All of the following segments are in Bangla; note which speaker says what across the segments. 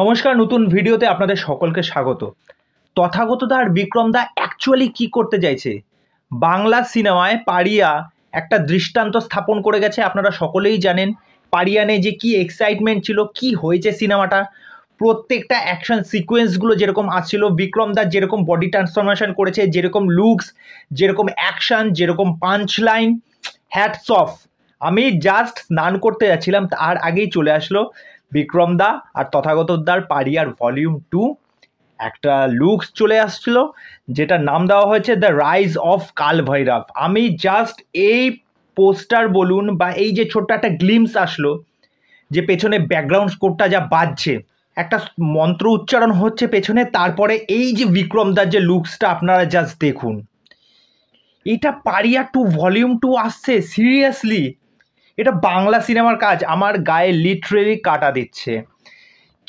Speaker 1: নমস্কার নতুন ভিডিওতে আপনাদের সকলকে স্বাগত তথাগত আর বিক্রম দা অ্যাকচুয়ালি কি করতে চাইছে বাংলা সিনেমায় পাড়িয়া একটা দৃষ্টান্ত স্থাপন করে গেছে আপনারা সকলেই জানেন পারিয়ানে যে কি এক্সাইটমেন্ট ছিল কি হয়েছে সিনেমাটা প্রত্যেকটা অ্যাকশন সিকোয়েন্সগুলো যেরকম আসছিল বিক্রম দা যেরকম বডি ট্রান্সফরমেশন করেছে যেরকম লুকস যেরকম অ্যাকশন যেরকম পাঞ্চ লাইন হ্যাটস অফ আমি জাস্ট স্নান করতে যাচ্ছিলাম তার আগেই চলে আসলো বিক্রম দা আর তথাগত দার পারিয়ার ভলিউম টু একটা লুকস চলে আসছিল যেটা নাম দেওয়া হয়েছে দ্য রাইজ অফ কাল ভৈরব আমি জাস্ট এই পোস্টার বলুন বা এই যে ছোট্ট একটা গ্লিমস আসলো যে পেছনে ব্যাকগ্রাউন্ড স্কোরটা যা বাজছে একটা মন্ত্র উচ্চারণ হচ্ছে পেছনে তারপরে এই যে বিক্রম দার যে লুকসটা আপনারা জাস্ট দেখুন এটা পারিয়া টু ভলিউম টু আসছে সিরিয়াসলি এটা বাংলা সিনেমার কাজ আমার গায়ে লিটারেলি কাটা দিচ্ছে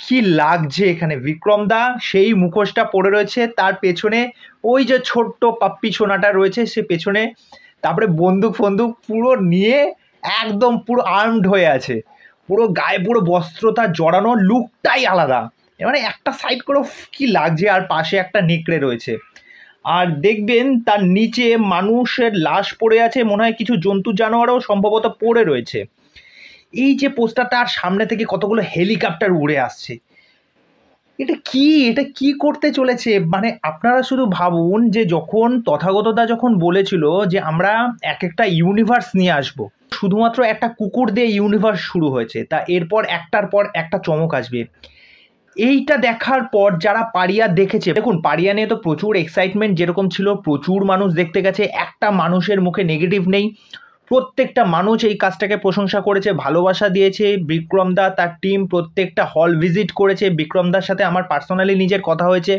Speaker 1: কি লাগছে এখানে বিক্রম দা সেই মুখোশটা পড়ে রয়েছে তার পেছনে ওই যে ছোট্ট পাপ্পি সোনাটা রয়েছে সে পেছনে তারপরে বন্দুক ফন্দুক পুরো নিয়ে একদম পুরো আর্মড হয়ে আছে পুরো গায়ে পুরো বস্ত্রতা জড়ানো লুকটাই আলাদা মানে একটা সাইড করে কি লাগছে আর পাশে একটা নেকড়ে রয়েছে আর দেখবেন তার নিচে মানুষের লাশ পড়ে আছে মনে হয় কিছু জন্তু জানোয়ারও সম্ভবত পড়ে রয়েছে এই যে পোস্টারটা আর সামনে থেকে কতগুলো হেলিকপ্টার উড়ে আসছে এটা কি এটা কি করতে চলেছে মানে আপনারা শুধু ভাবুন যে যখন তথাগতদা যখন বলেছিল যে আমরা এক একটা ইউনিভার্স নিয়ে আসব। শুধুমাত্র একটা কুকুর দিয়ে ইউনিভার্স শুরু হয়েছে তা এরপর একটার পর একটা চমক আসবে এইটা দেখার পর যারা পাড়িয়া দেখেছে দেখুন পাড়িয়া নিয়ে তো প্রচুর এক্সাইটমেন্ট যেরকম ছিল প্রচুর মানুষ দেখতে গেছে একটা মানুষের মুখে নেগেটিভ নেই প্রত্যেকটা মানুষ এই কাজটাকে প্রশংসা করেছে ভালোবাসা দিয়েছে বিক্রম দা তার টিম প্রত্যেকটা হল ভিজিট করেছে বিক্রম দার সাথে আমার পার্সোনালি নিজের কথা হয়েছে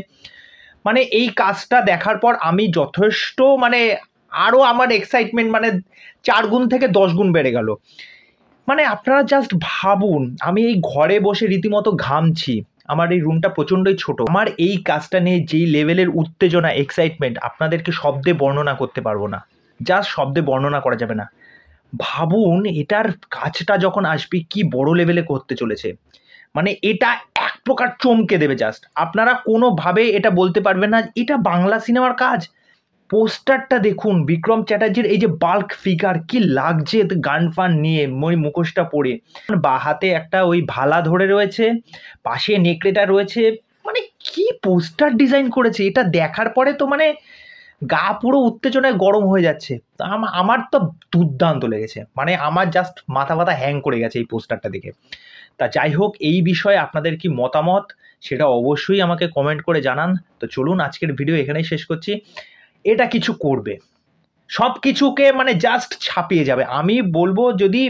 Speaker 1: মানে এই কাজটা দেখার পর আমি যথেষ্ট মানে আরও আমার এক্সাইটমেন্ট মানে চার গুণ থেকে দশ গুণ বেড়ে গেল মানে আপনারা জাস্ট ভাবুন আমি এই ঘরে বসে রীতিমতো ঘামছি আমার এই রুমটা প্রচণ্ডই ছোট আমার এই কাজটা নিয়ে যেই লেভেলের উত্তেজনা এক্সাইটমেন্ট আপনাদেরকে শব্দে বর্ণনা করতে পারবো না যা শব্দে বর্ণনা করা যাবে না ভাবুন এটার কাজটা যখন আসবে কি বড় লেভেলে করতে চলেছে মানে এটা এক প্রকার চমকে দেবে জাস্ট আপনারা কোনোভাবে এটা বলতে পারবেন না এটা বাংলা সিনেমার কাজ পোস্টারটা দেখুন বিক্রম চ্যাটার্জির এই যে বাল্ক ফিগার কি লাগছে গান ফান নিয়ে ওই মুখোশটা পরে বা হাতে একটা ওই ভালা ধরে রয়েছে পাশে নেকড়েটা রয়েছে মানে কি পোস্টার ডিজাইন করেছে এটা দেখার পরে তো মানে গা পুরো উত্তেজনায় গরম হয়ে যাচ্ছে আমার তো দুর্দান্ত লেগেছে মানে আমার জাস্ট মাথা মাথা হ্যাং করে গেছে এই পোস্টারটা দেখে তা যাই হোক এই বিষয়ে আপনাদের কি মতামত সেটা অবশ্যই আমাকে কমেন্ট করে জানান তো চলুন আজকের ভিডিও এখানেই শেষ করছি এটা কিছু করবে সব কিছুকে মানে জাস্ট ছাপিয়ে যাবে আমি বলবো যদি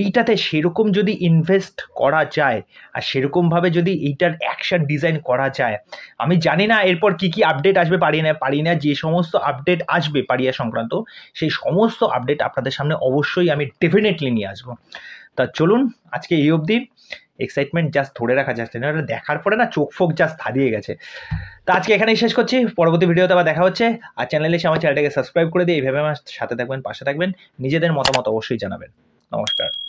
Speaker 1: এইটাতে সেরকম যদি ইনভেস্ট করা যায় আর সেরকমভাবে যদি এইটার অ্যাকশান ডিজাইন করা যায় আমি জানি না এরপর কি কি আপডেট আসবে পারি না পারি না যে সমস্ত আপডেট আসবে পারিয়া সংক্রান্ত সেই সমস্ত আপডেট আপনাদের সামনে অবশ্যই আমি ডেফিনেটলি নিয়ে আসবো তা চলুন আজকে এই অবধি এক্সাইটমেন্ট জাস্ট ধরে রাখা যাচ্ছে না দেখার পরে না চোখ ফোক জাস্ট হারিয়ে গেছে তো আজকে এখানেই শেষ করছি পরবর্তী ভিডিওতে আবার দেখা হচ্ছে আর চ্যানেলে এসে আমার চ্যানেলটাকে সাবস্ক্রাইব করে দিয়ে এইভাবে আমার সাথে থাকবেন পাশে থাকবেন নিজেদের মতামত অবশ্যই জানাবেন নমস্কার